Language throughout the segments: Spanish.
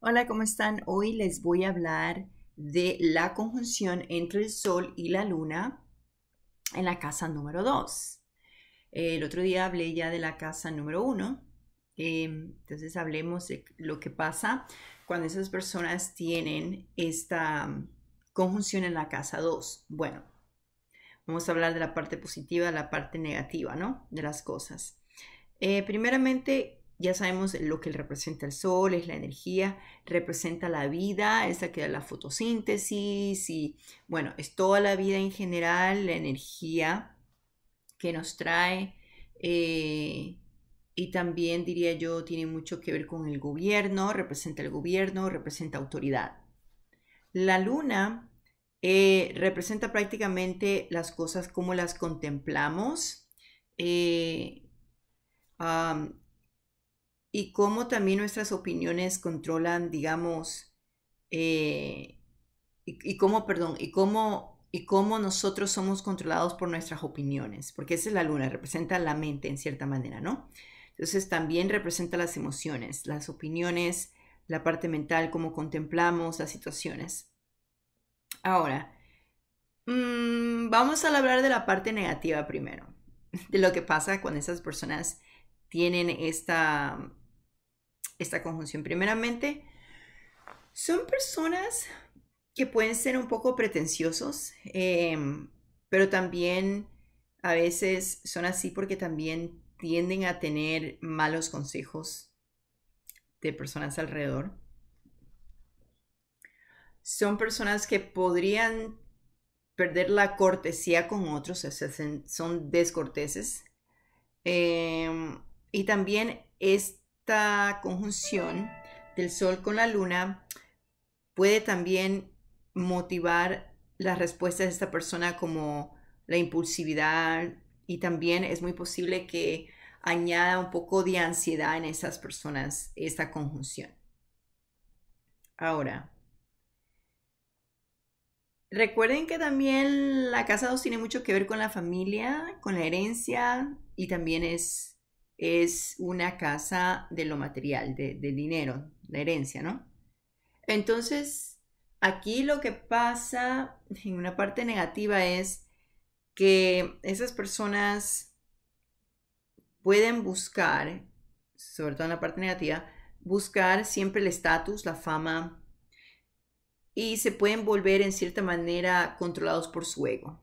Hola, ¿cómo están? Hoy les voy a hablar de la conjunción entre el Sol y la Luna en la casa número 2. El otro día hablé ya de la casa número 1. Eh, entonces hablemos de lo que pasa cuando esas personas tienen esta conjunción en la casa 2. Bueno, vamos a hablar de la parte positiva, la parte negativa, ¿no? De las cosas. Eh, primeramente, ya sabemos lo que representa el sol, es la energía, representa la vida, esa que da la fotosíntesis y bueno, es toda la vida en general, la energía que nos trae eh, y también diría yo tiene mucho que ver con el gobierno, representa el gobierno, representa autoridad. La luna eh, representa prácticamente las cosas como las contemplamos. Eh, y cómo también nuestras opiniones controlan, digamos, eh, y, cómo, perdón, y cómo, y nosotros somos controlados por nuestras opiniones, porque esa es la luna, representa la mente en cierta manera, ¿no? Entonces también representa las emociones, las opiniones, la parte mental, cómo contemplamos las situaciones. Ahora, mm, vamos a hablar de la parte negativa primero, de lo que pasa cuando esas personas tienen esta, esta conjunción. Primeramente, son personas que pueden ser un poco pretenciosos, em, pero también a veces son así porque también tienden a tener malos consejos de personas alrededor. Son personas que podrían perder la cortesía con otros, son descorteses. Em, y también es esta conjunción del Sol con la Luna puede también motivar las respuestas de esta persona como la impulsividad y también es muy posible que añada un poco de ansiedad en esas personas esta conjunción. Ahora, recuerden que también la casa 2 tiene mucho que ver con la familia, con la herencia y también es es una casa de lo material, de, dinero, la herencia, ¿no? Entonces, aquí lo que pasa en una parte negativa es que esas personas pueden buscar, sobre todo en la parte negativa, buscar siempre el estatus, la fama, y se pueden volver en cierta manera controlados por su ego,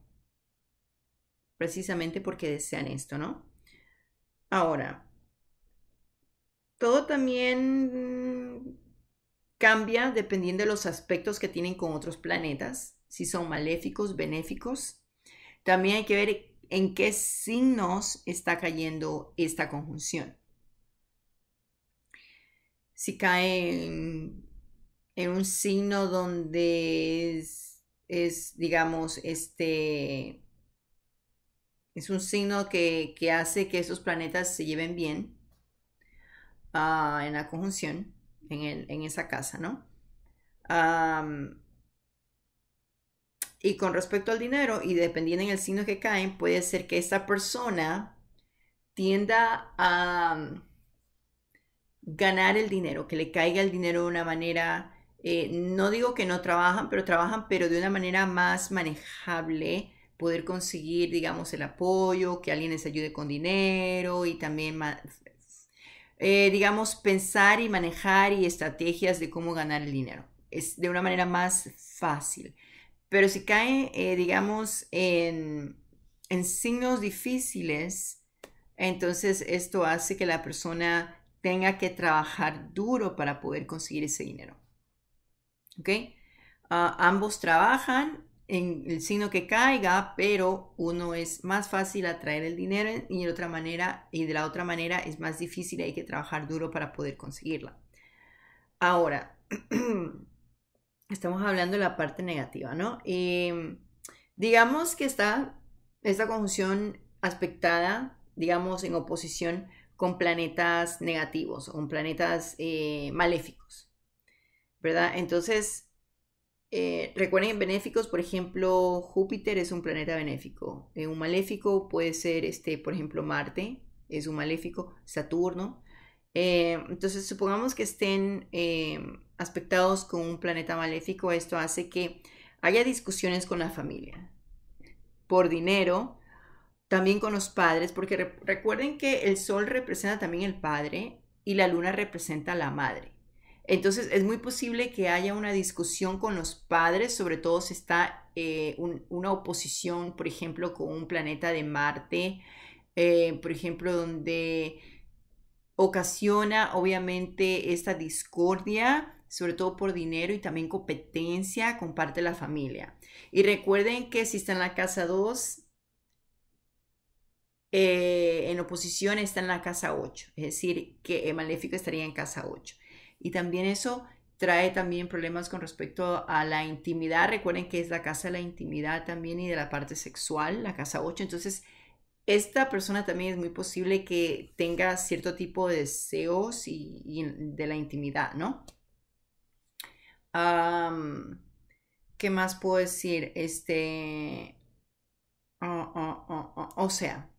precisamente porque desean esto, ¿no? Ahora, todo también cambia dependiendo de los aspectos que tienen con otros planetas, si son maléficos, benéficos. También hay que ver en qué signos está cayendo esta conjunción. Si cae en, un signo donde es digamos, este, es un signo que, hace que esos planetas se lleven bien ah, en la conjunción, en, esa casa, ¿no? y con respecto al dinero, y dependiendo en el signo que caen, puede ser que esta persona tienda a mm, ganar el dinero, que le caiga el dinero de una manera, eh, no digo que no trabajan, pero trabajan, pero de una manera más manejable poder conseguir, digamos, el apoyo, que alguien les ayude con dinero y también, eh, digamos, pensar y manejar y estrategias de cómo ganar el dinero. Es de una manera más fácil. Pero si cae, eh, digamos, en, en signos difíciles, entonces esto hace que la persona tenga que trabajar duro para poder conseguir ese dinero. ¿Ok? Ah, ambos trabajan, en el signo que caiga, pero uno es más fácil atraer el dinero y de, otra manera, y de la otra manera es más difícil, hay que trabajar duro para poder conseguirla. Ahora, estamos hablando de la parte negativa, ¿no? Em, digamos que está esta conjunción aspectada, digamos, en oposición con planetas negativos, con planetas eh, maléficos, ¿verdad? Entonces, eh, recuerden benéficos, por ejemplo, Júpiter es un planeta benéfico. Eh, un maléfico puede ser, este, por ejemplo, Marte es un maléfico, Saturno. Eh, entonces, supongamos que estén aspectados con un planeta maléfico. Esto hace que haya discusiones con la familia, por dinero, también con los padres, porque recuerden que el Sol representa también el padre y la Luna representa la madre. Entonces es muy posible que haya una discusión con los padres, sobre todo si está eh, una oposición, por ejemplo, con un planeta de Marte, eh, por ejemplo, donde ocasiona obviamente esta discordia, sobre todo por dinero y también competencia, con parte de la familia. Y recuerden que si está en la casa 2, eh, en oposición está en la casa 8, es decir, que el maléfico estaría en casa 8 y también eso trae también problemas con respecto a la intimidad. Recuerden que es la casa de la intimidad también y de la parte sexual, la casa 8. Entonces, esta persona también es muy posible que tenga cierto tipo de deseos y, de la intimidad, ¿no? ¿Qué más puedo decir? Este... Oh, oh, oh, o sea,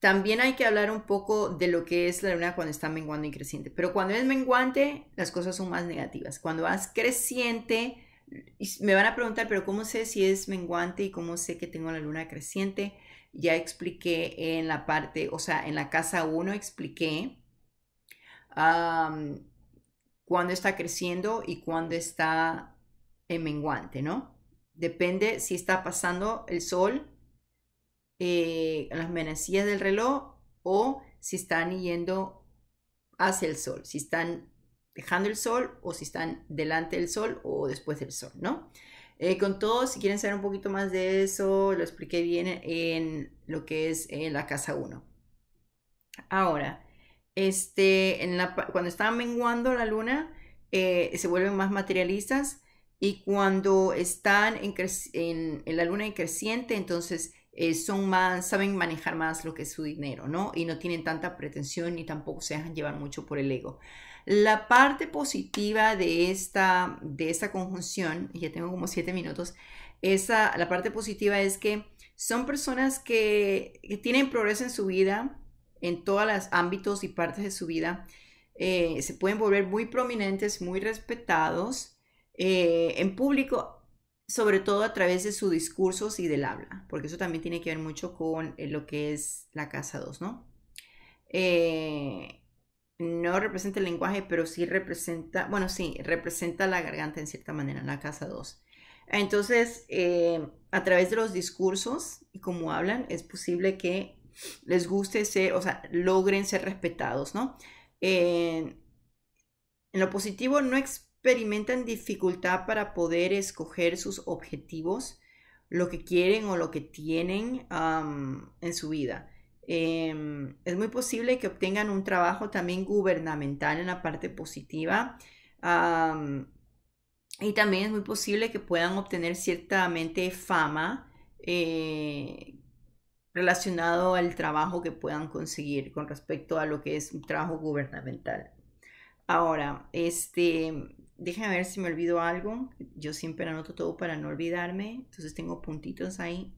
también hay que hablar un poco de lo que es la luna cuando está menguando y creciente. Pero cuando es menguante, las cosas son más negativas. Cuando vas creciente, me van a preguntar, pero ¿cómo sé si es menguante y cómo sé que tengo la luna creciente? Ya expliqué en la parte, o sea, en la casa 1 expliqué cuando cuándo está creciendo y cuándo está en menguante, ¿no? Depende si está pasando el sol eh, las manecillas del reloj o si están yendo hacia el sol, si están dejando el sol o si están delante del sol o después del sol, ¿no? Eh, con todo, si quieren saber un poquito más de eso, lo expliqué bien en lo que es en eh, la casa 1. Ahora, este, en cuando están menguando la luna, se vuelven más materialistas y cuando están en, la luna en creciente, entonces eh, son más, saben manejar más lo que es su dinero, ¿no? Y no tienen tanta pretensión ni tampoco se dejan llevar mucho por el ego. La parte positiva de esta, de esta conjunción, ya tengo como siete minutos, esa, la parte positiva es que son personas que, tienen progreso en su vida, en todos los ámbitos y partes de su vida, eh, se pueden volver muy prominentes, muy respetados. Eh, en público sobre todo a través de sus discursos y del habla, porque eso también tiene que ver mucho con eh, lo que es la casa 2, ¿no? Eh, no representa el lenguaje, pero sí representa, bueno, sí, representa la garganta en cierta manera, la casa 2. Entonces, eh, a través de los discursos y cómo hablan, es posible que les guste ser, o sea, logren ser respetados, ¿no? en lo positivo, no experimentan dificultad para poder escoger sus objetivos, lo que quieren o lo que tienen en su vida. Em, es muy posible que obtengan un trabajo también gubernamental en la parte positiva. y también es muy posible que puedan obtener ciertamente fama eh, relacionado al trabajo que puedan conseguir con respecto a lo que es un trabajo gubernamental. Ahora, este, Déjenme ver si me olvido algo. Yo siempre anoto todo para no olvidarme. Entonces tengo puntitos ahí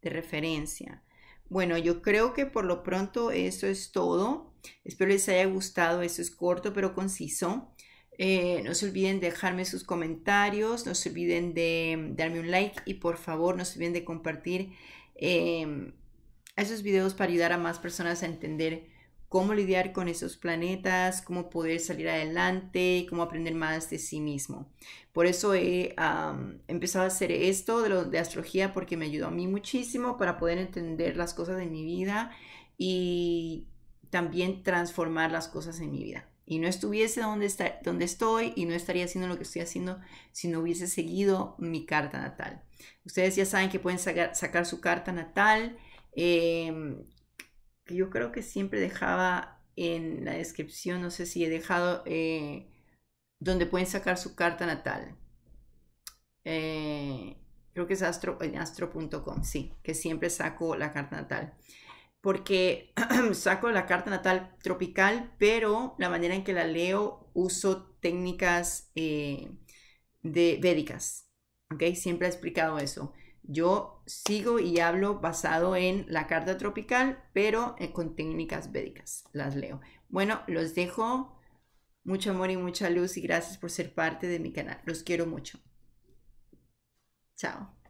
de referencia. Bueno, yo creo que por lo pronto eso es todo. Espero les haya gustado. Eso es corto pero conciso. Eh, no se olviden de dejarme sus comentarios. No se olviden de darme un like. Y por favor, no se olviden de compartir eh, esos videos para ayudar a más personas a entender cómo lidiar con esos planetas, cómo poder salir adelante, cómo aprender más de sí mismo. Por eso he empezado a hacer esto de, astrología porque me ayudó a mí muchísimo para poder entender las cosas de mi vida y también transformar las cosas en mi vida. Y no estuviese donde, está, donde estoy y no estaría haciendo lo que estoy haciendo si no hubiese seguido mi carta natal. Ustedes ya saben que pueden sacar, sacar su carta natal. Eh, yo creo que siempre dejaba en la descripción, no sé si he dejado, eh, donde pueden sacar su carta natal. Eh, creo que es astro, en astro.com, sí, que siempre saco la carta natal. Porque saco la carta natal tropical, pero la manera en que la leo uso técnicas eh, de védicas. Siempre he explicado eso. Yo sigo y hablo basado en la carta tropical, pero eh, con técnicas védicas. Las leo. Bueno, los dejo. Mucho amor y mucha luz y gracias por ser parte de mi canal. Los quiero mucho. Chao.